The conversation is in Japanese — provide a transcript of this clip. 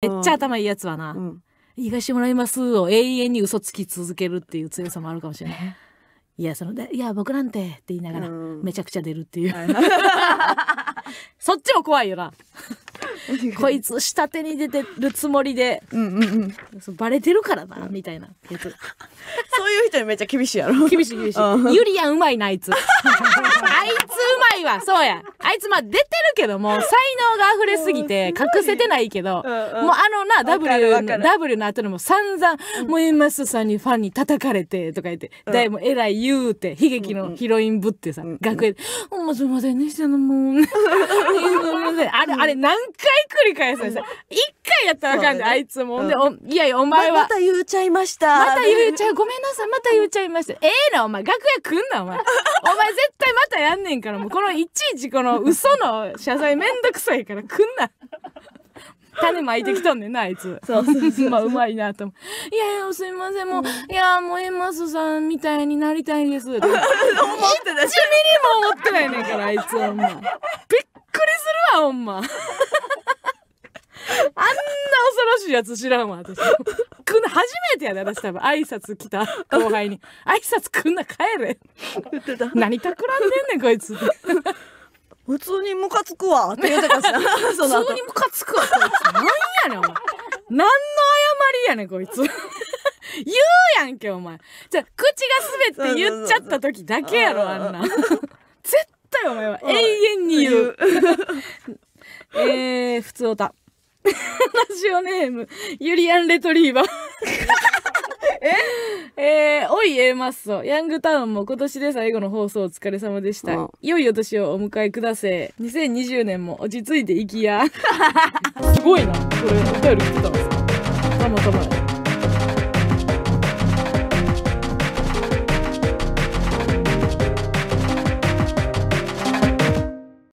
めっちゃ頭いいやつはな、言い返してもらいますを永遠に嘘つき続けるっていう強さもあるかもしれない。いや、その、いや、僕なんてって言いながら、めちゃくちゃ出るっていう。そっちも怖いよな。こいつ下手に出てるつもりで、うんうんうん、バレてるからな、みたいなやつ そういう人にめっちゃ厳しいやろ厳しい厳しい、ううまいなあいつあいつうまいわそうやあいつまあ出てるけども才能が溢れすぎて隠せてないけど、もうあのな W の W の後でも散々、うん、もう M マスさんにファンに叩かれてとか言って、うん、もえらい言うて悲劇のヒロインぶってさ、うんうん、学園、うもうすいませんねしたのもう あれあれ何回繰り返すんですよ。一回やったらあかんで、ね、あいつも。で、お、いやいや、お前は。また言うちゃいました。また言うちゃごめんなさい。また言うちゃいました。ええな、お前。楽屋来んな、お前。お前絶対またやんねんから、もうこのいちいちこの嘘の謝罪めんどくさいから来んな。種まいてきとんねんな、あいつ。そうそうそうまあ、うまいなと思う。いやいや、すいません、もう、いや、もうエマスさんみたいになりたいんです。思ってた。し。みりも思ってないねんから、あいつ、ほんま。びっくりするわ、ほんま。しいやつ知らんわ、私。く んな、初めてやで、私多分。挨拶来た後輩に。挨拶くんな、帰れ。何たくらんでんねん、こいつ。普通にムカつくわって言うてたし普通にムカつくわ。こいつ何やねん、お前。何の謝りやねん、こいつ。言うやんけ、お前。じゃ、口が滑って言っちゃった時だけやろ、あんな。絶対お前は永遠に言う。えー、普通おた。ラジオネーム、ユリアンレトリーバー。ええー、おい、ええマッソ。ヤングタウンも今年で最後の放送お疲れ様でした。ああ良いお年をお迎えください。2020年も落ち着いていきや。すごいな。これ、お便り来てたんですかたまたま。